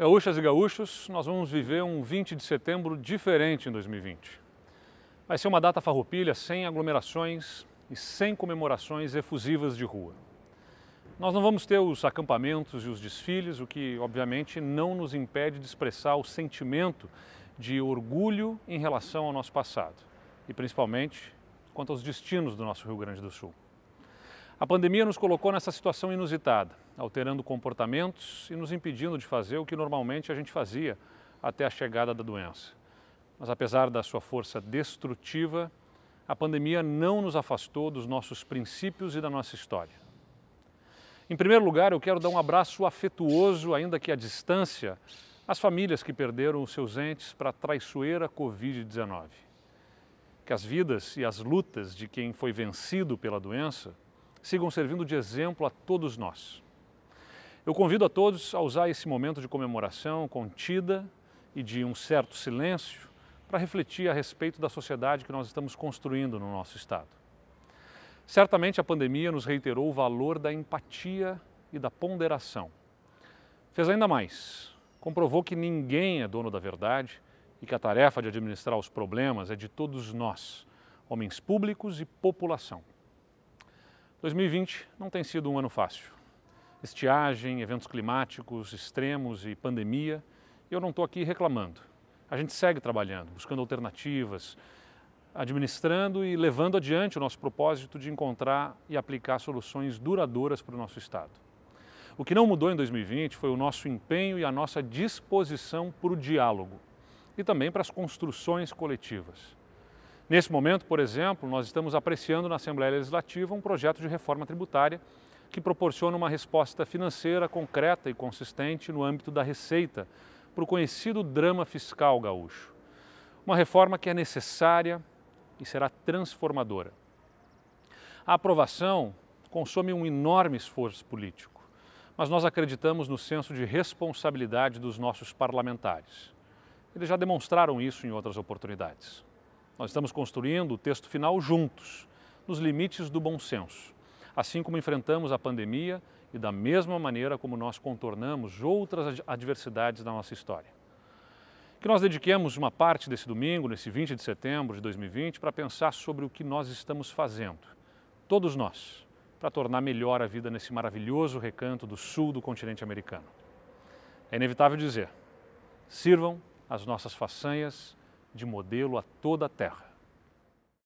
Gaúchas e gaúchos, nós vamos viver um 20 de setembro diferente em 2020. Vai ser uma data farroupilha sem aglomerações e sem comemorações efusivas de rua. Nós não vamos ter os acampamentos e os desfiles, o que obviamente não nos impede de expressar o sentimento de orgulho em relação ao nosso passado e principalmente quanto aos destinos do nosso Rio Grande do Sul. A pandemia nos colocou nessa situação inusitada, alterando comportamentos e nos impedindo de fazer o que normalmente a gente fazia até a chegada da doença. Mas apesar da sua força destrutiva, a pandemia não nos afastou dos nossos princípios e da nossa história. Em primeiro lugar, eu quero dar um abraço afetuoso, ainda que à distância, às famílias que perderam os seus entes para a traiçoeira Covid-19. Que as vidas e as lutas de quem foi vencido pela doença sigam servindo de exemplo a todos nós. Eu convido a todos a usar esse momento de comemoração contida e de um certo silêncio para refletir a respeito da sociedade que nós estamos construindo no nosso Estado. Certamente a pandemia nos reiterou o valor da empatia e da ponderação. Fez ainda mais, comprovou que ninguém é dono da verdade e que a tarefa de administrar os problemas é de todos nós, homens públicos e população. 2020 não tem sido um ano fácil. Estiagem, eventos climáticos extremos e pandemia. E eu não estou aqui reclamando. A gente segue trabalhando, buscando alternativas, administrando e levando adiante o nosso propósito de encontrar e aplicar soluções duradouras para o nosso Estado. O que não mudou em 2020 foi o nosso empenho e a nossa disposição para o diálogo e também para as construções coletivas. Nesse momento, por exemplo, nós estamos apreciando na Assembleia Legislativa um projeto de reforma tributária que proporciona uma resposta financeira concreta e consistente no âmbito da receita para o conhecido drama fiscal gaúcho. Uma reforma que é necessária e será transformadora. A aprovação consome um enorme esforço político, mas nós acreditamos no senso de responsabilidade dos nossos parlamentares. Eles já demonstraram isso em outras oportunidades. Nós estamos construindo o texto final juntos, nos limites do bom senso. Assim como enfrentamos a pandemia e da mesma maneira como nós contornamos outras adversidades da nossa história. Que nós dediquemos uma parte desse domingo, nesse 20 de setembro de 2020, para pensar sobre o que nós estamos fazendo, todos nós, para tornar melhor a vida nesse maravilhoso recanto do sul do continente americano. É inevitável dizer: sirvam as nossas façanhas de modelo a toda a Terra.